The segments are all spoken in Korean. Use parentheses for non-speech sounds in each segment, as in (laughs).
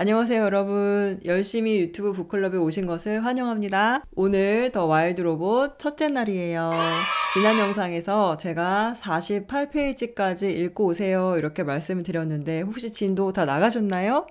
안녕하세요 여러분. 열심히 유튜브 북클럽에 오신 것을 환영합니다. 오늘 더 와일드 로봇 첫째 날이에요. 지난 영상에서 제가 48페이지까지 읽고 오세요 이렇게 말씀을 드렸는데 혹시 진도 다 나가셨나요?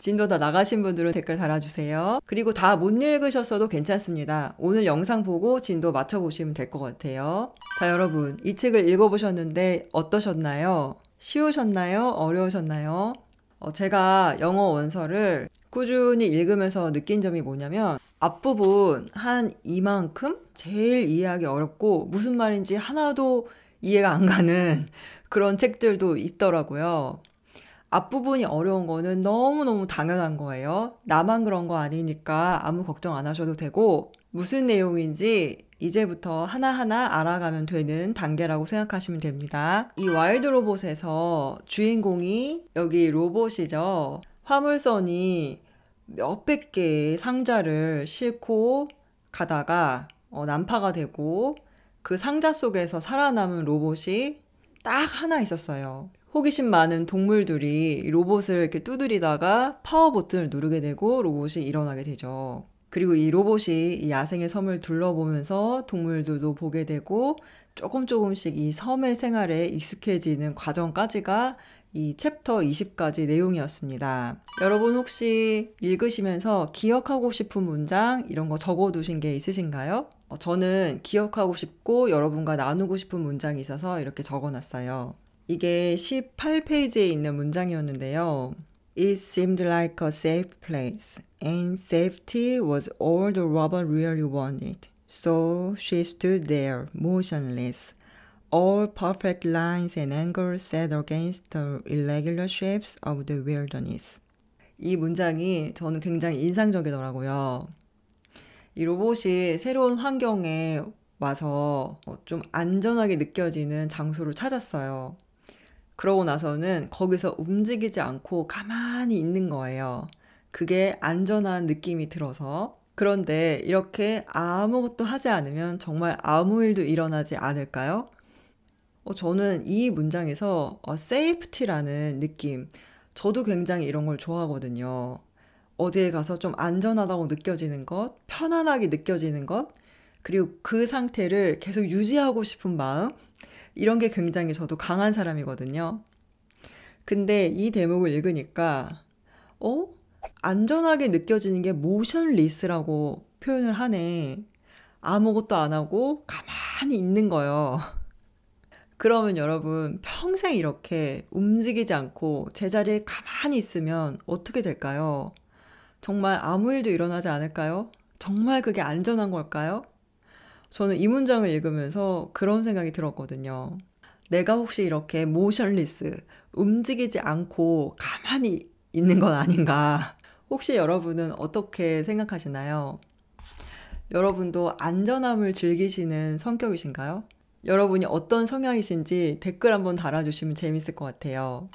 진도 다 나가신 분들은 댓글 달아주세요. 그리고 다 못 읽으셨어도 괜찮습니다. 오늘 영상 보고 진도 맞춰보시면 될 것 같아요. 자, 여러분. 이 책을 읽어보셨는데 어떠셨나요? 쉬우셨나요? 어려우셨나요? 어, 제가 영어 원서를 꾸준히 읽으면서 느낀 점이 뭐냐면 앞부분 한 이만큼 제일 이해하기 어렵고 무슨 말인지 하나도 이해가 안 가는 (laughs) 그런 책들도 있더라고요. 앞부분이 어려운 거는 너무너무 당연한 거예요. 나만 그런 거 아니니까 아무 걱정 안 하셔도 되고 무슨 내용인지 이제부터 하나하나 알아가면 되는 단계라고 생각하시면 됩니다. 이 와일드 로봇에서 주인공이 여기 로봇이죠. 화물선이 몇백 개의 상자를 싣고 가다가 어, 난파가 되고 그 상자 속에서 살아남은 로봇이 딱 하나 있었어요. 호기심 많은 동물들이 로봇을 이렇게 두드리다가 파워 버튼을 누르게 되고 로봇이 일어나게 되죠. 그리고 이 로봇이 이 야생의 섬을 둘러보면서 동물들도 보게 되고 조금 조금씩 이 섬의 생활에 익숙해지는 과정까지가 이 챕터 20까지 내용이었습니다. 여러분 혹시 읽으시면서 기억하고 싶은 문장 이런 거 적어 두신 게 있으신가요? 어, 저는 기억하고 싶고 여러분과 나누고 싶은 문장이 있어서 이렇게 적어 놨어요. 이게 18페이지에 있는 문장이었는데요. It seemed like a safe place, and safety was all the robber really wanted. So she stood there, motionless, all perfect lines and angles set against the irregular shapes of the wilderness. 이 문장이 저는 굉장히 인상적이더라고요. 이 로봇이 새로운 환경에 와서 좀 안전하게 느껴지는 장소를 찾았어요. 그러고 나서는 거기서 움직이지 않고 가만히 있는 거예요. 그게 안전한 느낌이 들어서. 그런데 이렇게 아무것도 하지 않으면 정말 아무 일도 일어나지 않을까요? 어, 저는 이 문장에서 어, safety라는 느낌, 저도 굉장히 이런 걸 좋아하거든요. 어디에 가서 좀 안전하다고 느껴지는 것, 편안하게 느껴지는 것, 그리고 그 상태를 계속 유지하고 싶은 마음, 이런 게 굉장히 저도 강한 사람이거든요. 근데 이 대목을 읽으니까, 어? 안전하게 느껴지는 게 모션리스라고 표현을 하네. 아무것도 안 하고 가만히 있는 거예요. (laughs) 그러면 여러분 평생 이렇게 움직이지 않고 제자리에 가만히 있으면 어떻게 될까요? 정말 아무 일도 일어나지 않을까요? 정말 그게 안전한 걸까요? 저는 이 문장을 읽으면서 그런 생각이 들었거든요. 내가 혹시 이렇게 모션리스, 움직이지 않고 가만히 있는 건 아닌가. 혹시 여러분은 어떻게 생각하시나요? 여러분도 안전함을 즐기시는 성격이신가요? 여러분이 어떤 성향이신지 댓글 한번 달아주시면 재밌을 것 같아요.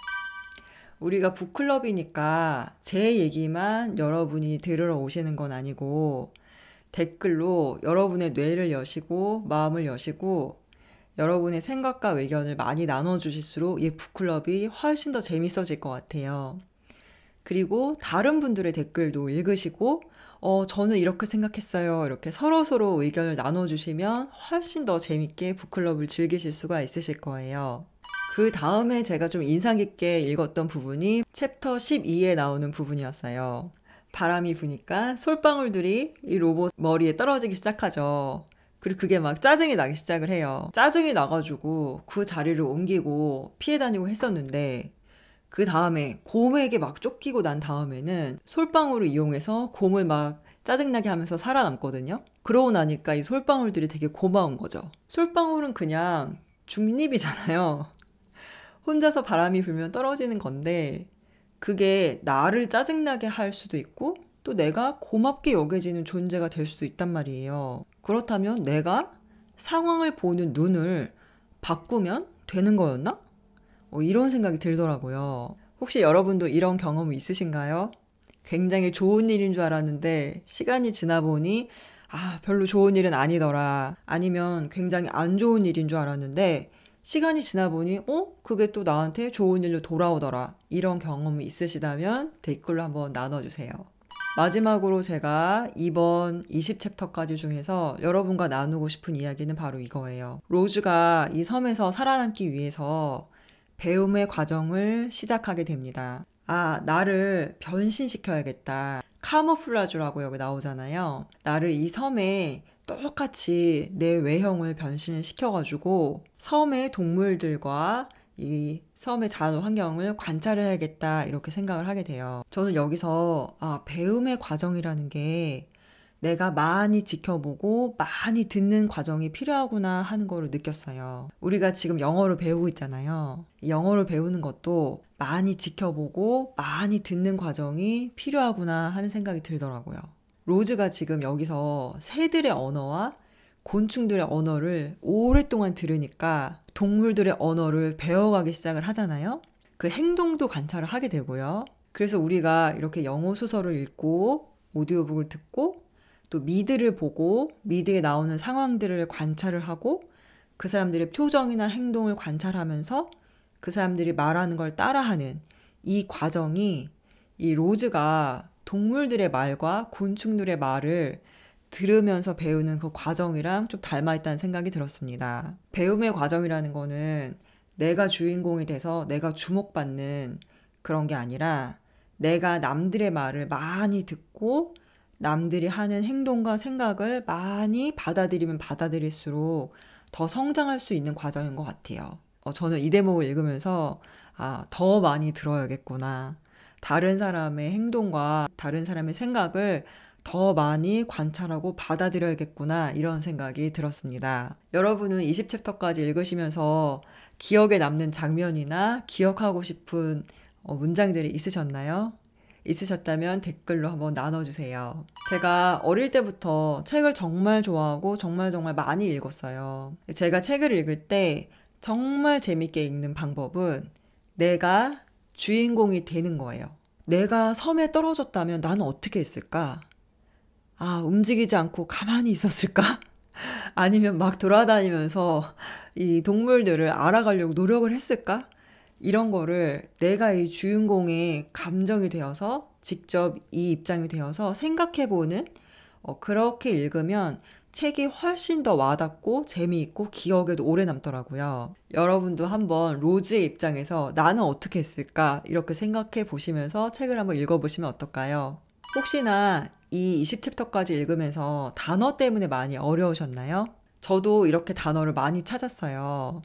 우리가 북클럽이니까 제 얘기만 여러분이 들으러 오시는 건 아니고 댓글로 여러분의 뇌를 여시고 마음을 여시고 여러분의 생각과 의견을 많이 나눠주실수록 이 북클럽이 훨씬 더 재밌어질 것 같아요. 그리고 다른 분들의 댓글도 읽으시고, 어, 저는 이렇게 생각했어요. 이렇게 서로서로 의견을 나눠주시면 훨씬 더 재밌게 북클럽을 즐기실 수가 있으실 거예요. 그 다음에 제가 좀 인상 깊게 읽었던 부분이 챕터 12에 나오는 부분이었어요. 바람이 부니까 솔방울들이 이 로봇 머리에 떨어지기 시작하죠. 그리고 그게 막 짜증이 나기 시작을 해요. 짜증이 나가지고 그 자리를 옮기고 피해 다니고 했었는데 그 다음에 곰에게 막 쫓기고 난 다음에는 솔방울을 이용해서 곰을 막 짜증나게 하면서 살아남거든요. 그러고 나니까 이 솔방울들이 되게 고마운 거죠. 솔방울은 그냥 중립이잖아요. 혼자서 바람이 불면 떨어지는 건데 그게 나를 짜증나게 할 수도 있고 또 내가 고맙게 여겨지는 존재가 될 수도 있단 말이에요. 그렇다면 내가 상황을 보는 눈을 바꾸면 되는 거였나? 어, 이런 생각이 들더라고요. 혹시 여러분도 이런 경험 있으신가요? 굉장히 좋은 일인 줄 알았는데 시간이 지나 보니 아, 별로 좋은 일은 아니더라. 아니면 굉장히 안 좋은 일인 줄 알았는데 시간이 지나 보니 어 그게 또 나한테 좋은 일로 돌아오더라 이런 경험이 있으시다면 댓글로 한번 나눠주세요. 마지막으로 제가 이번 20챕터까지 중에서 여러분과 나누고 싶은 이야기는 바로 이거예요. 로즈가 이 섬에서 살아남기 위해서 배움의 과정을 시작하게 됩니다. 아, 나를 변신시켜야겠다. 카모플라주라고 여기 나오잖아요. 나를 이 섬에 똑같이 내 외형을 변신을 시켜가지고 섬의 동물들과 이 섬의 자연 환경을 관찰을 해야겠다 이렇게 생각을 하게 돼요. 저는 여기서 아, 배움의 과정이라는 게 내가 많이 지켜보고 많이 듣는 과정이 필요하구나 하는 거를 느꼈어요. 우리가 지금 영어를 배우고 있잖아요. 영어를 배우는 것도 많이 지켜보고 많이 듣는 과정이 필요하구나 하는 생각이 들더라고요. 로즈가 지금 여기서 새들의 언어와 곤충들의 언어를 오랫동안 들으니까 동물들의 언어를 배워가기 시작을 하잖아요. 그 행동도 관찰을 하게 되고요. 그래서 우리가 이렇게 영어 소설을 읽고 오디오북을 듣고 또 미드를 보고 미드에 나오는 상황들을 관찰을 하고 그 사람들의 표정이나 행동을 관찰하면서 그 사람들이 말하는 걸 따라하는 이 과정이 이 로즈가 동물들의 말과 곤충들의 말을 들으면서 배우는 그 과정이랑 좀 닮아 있다는 생각이 들었습니다. 배움의 과정이라는 거는 내가 주인공이 돼서 내가 주목받는 그런 게 아니라 내가 남들의 말을 많이 듣고 남들이 하는 행동과 생각을 많이 받아들이면 받아들일수록 더 성장할 수 있는 과정인 것 같아요. 어, 저는 이 대목을 읽으면서 아, 더 많이 들어야겠구나. 다른 사람의 행동과 다른 사람의 생각을 더 많이 관찰하고 받아들여야겠구나 이런 생각이 들었습니다. 여러분은 20챕터까지 읽으시면서 기억에 남는 장면이나 기억하고 싶은 어, 문장들이 있으셨나요? 있으셨다면 댓글로 한번 나눠주세요. 제가 어릴 때부터 책을 정말 좋아하고 정말 정말 많이 읽었어요. 제가 책을 읽을 때 정말 재밌게 읽는 방법은 내가 주인공이 되는 거예요. 내가 섬에 떨어졌다면 나는 어떻게 했을까? 아, 움직이지 않고 가만히 있었을까? (laughs) 아니면 막 돌아다니면서 이 동물들을 알아가려고 노력을 했을까? 이런 거를 내가 이 주인공의 감정이 되어서 직접 이 입장이 되어서 생각해보는 어, 그렇게 읽으면 책이 훨씬 더 와닿고 재미있고 기억에도 오래 남더라고요. 여러분도 한번 로즈의 입장에서 나는 어떻게 했을까? 이렇게 생각해 보시면서 책을 한번 읽어보시면 어떨까요? 혹시나 이 20챕터까지 읽으면서 단어 때문에 많이 어려우셨나요? 저도 이렇게 단어를 많이 찾았어요.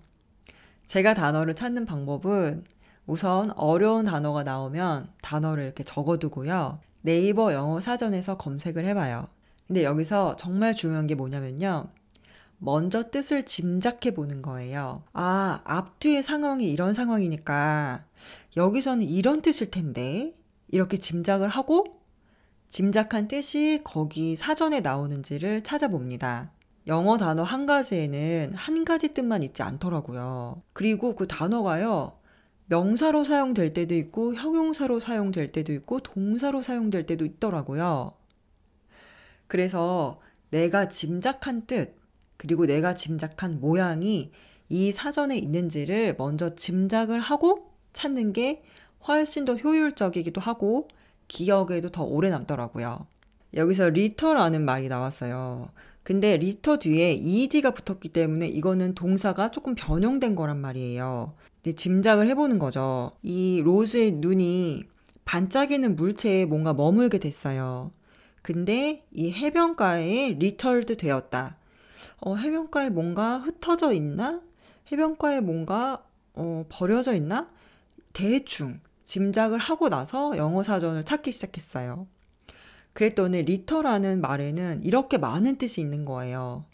제가 단어를 찾는 방법은 우선 어려운 단어가 나오면 단어를 이렇게 적어두고요. 네이버 영어 사전에서 검색을 해봐요. 근데 여기서 정말 중요한 게 뭐냐면요. 먼저 뜻을 짐작해 보는 거예요. 아, 앞뒤의 상황이 이런 상황이니까 여기서는 이런 뜻일 텐데. 이렇게 짐작을 하고 짐작한 뜻이 거기 사전에 나오는지를 찾아봅니다. 영어 단어 한 가지에는 한 가지 뜻만 있지 않더라고요. 그리고 그 단어가요, 명사로 사용될 때도 있고, 형용사로 사용될 때도 있고, 동사로 사용될 때도 있더라고요. 그래서 내가 짐작한 뜻, 그리고 내가 짐작한 모양이 이 사전에 있는지를 먼저 짐작을 하고 찾는 게 훨씬 더 효율적이기도 하고 기억에도 더 오래 남더라고요. 여기서 리터라는 말이 나왔어요. 근데 리터 뒤에 ed가 붙었기 때문에 이거는 동사가 조금 변형된 거란 말이에요. 근데 짐작을 해보는 거죠. 이 로즈의 눈이 반짝이는 물체에 뭔가 머물게 됐어요. 근데 이 해변가에 리털드 되었다. 어, 해변가에 뭔가 흩어져 있나? 해변가에 뭔가 어, 버려져 있나? 대충 짐작을 하고 나서 영어 사전을 찾기 시작했어요. 그랬더니 리터라는 말에는 이렇게 많은 뜻이 있는 거예요.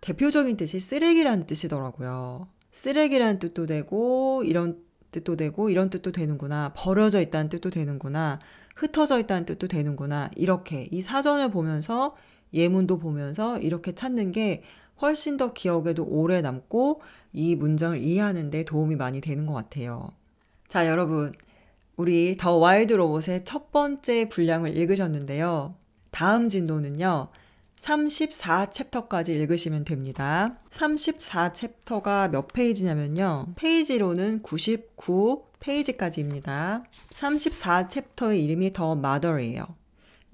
대표적인 뜻이 쓰레기라는 뜻이더라고요. 쓰레기라는 뜻도 되고 이런 뜻도 되고 이런 뜻도 되는구나. 버려져 있다는 뜻도 되는구나. 흩어져 있다는 뜻도 되는구나. 이렇게 이 사전을 보면서 예문도 보면서 이렇게 찾는 게 훨씬 더 기억에도 오래 남고 이 문장을 이해하는데 도움이 많이 되는 것 같아요. 자, 여러분. 우리 더 와일드 로봇의 첫 번째 분량을 읽으셨는데요. 다음 진도는요. 34챕터까지 읽으시면 됩니다. 34챕터가 몇 페이지냐면요. 페이지로는 99 페이지까지입니다. 34챕터의 이름이 더 마더예요.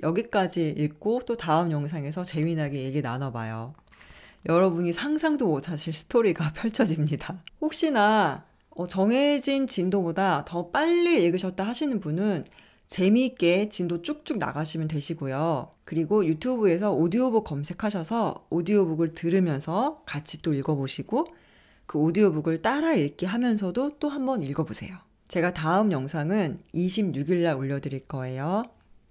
여기까지 읽고 또 다음 영상에서 재미나게 얘기 나눠봐요. 여러분이 상상도 못하실 스토리가 (laughs) 펼쳐집니다. 혹시나 어, 정해진 진도보다 더 빨리 읽으셨다 하시는 분은 재미있게 진도 쭉쭉 나가시면 되시고요. 그리고 유튜브에서 오디오북 검색하셔서 오디오북을 들으면서 같이 또 읽어보시고 그 오디오북을 따라 읽기 하면서도 또 한번 읽어보세요. 제가 다음 영상은 26일날 올려드릴 거예요.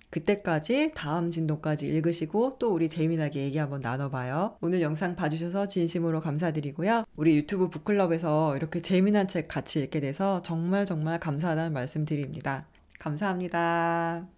그때까지 다음 진도까지 읽으시고 또 우리 재미나게 얘기 한번 나눠봐요. 오늘 영상 봐주셔서 진심으로 감사드리고요. 우리 유튜브 북클럽에서 이렇게 재미난 책 같이 읽게 돼서 정말 정말 감사하다는 말씀 드립니다. 감사합니다.